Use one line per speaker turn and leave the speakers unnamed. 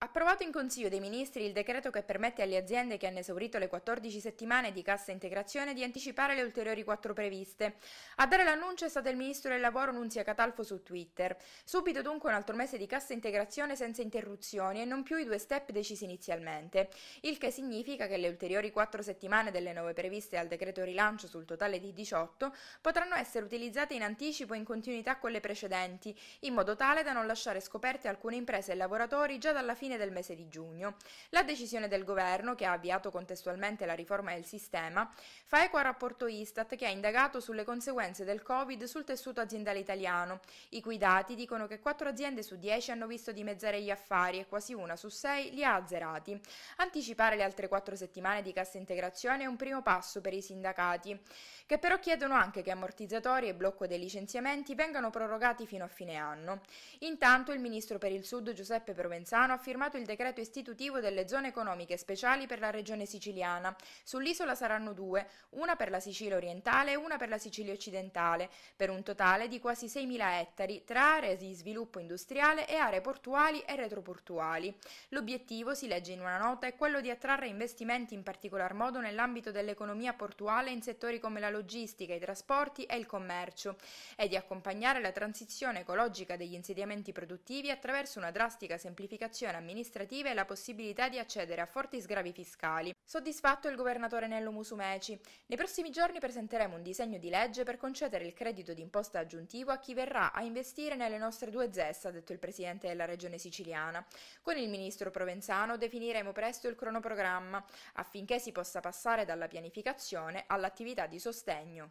Approvato in Consiglio dei Ministri il decreto che permette alle aziende che hanno esaurito le 14 settimane di cassa integrazione di anticipare le ulteriori 4 previste. A dare l'annuncio è stato il Ministro del Lavoro Nunzia Catalfo su Twitter. Subito dunque un altro mese di cassa integrazione senza interruzioni e non più i due step decisi inizialmente, il che significa che le ulteriori 4 settimane delle 9 previste al decreto rilancio sul totale di 18 potranno essere utilizzate in anticipo e in continuità con le precedenti, in modo tale da non lasciare scoperte alcune imprese e lavoratori già dalla fine fine del mese di giugno. La decisione del governo, che ha avviato contestualmente la riforma del sistema, fa eco al rapporto Istat che ha indagato sulle conseguenze del Covid sul tessuto aziendale italiano, i cui dati dicono che 4 aziende su 10 hanno visto dimezzare gli affari e quasi una su 6 li ha azzerati. Anticipare le altre 4 settimane di cassa integrazione è un primo passo per i sindacati, che però chiedono anche che ammortizzatori e blocco dei licenziamenti vengano prorogati fino a fine anno. Intanto il ministro per il Sud Giuseppe Provenzano ha firmato firmato il decreto istitutivo delle zone economiche speciali per la regione siciliana. Sull'isola saranno due, una per la Sicilia orientale e una per la Sicilia occidentale, per un totale di quasi 6.000 ettari tra aree di sviluppo industriale e aree portuali e retroportuali. L'obiettivo, si legge in una nota, è quello di attrarre investimenti in particolar modo nell'ambito dell'economia portuale in settori come la logistica, i trasporti e il commercio e di accompagnare la transizione ecologica degli insediamenti produttivi attraverso una drastica semplificazione amministrativa amministrative la possibilità di accedere a forti sgravi fiscali. Soddisfatto il governatore Nello Musumeci. Nei prossimi giorni presenteremo un disegno di legge per concedere il credito d'imposta aggiuntivo a chi verrà a investire nelle nostre due ZES, ha detto il presidente della regione siciliana. Con il ministro Provenzano definiremo presto il cronoprogramma affinché si possa passare dalla pianificazione all'attività di sostegno.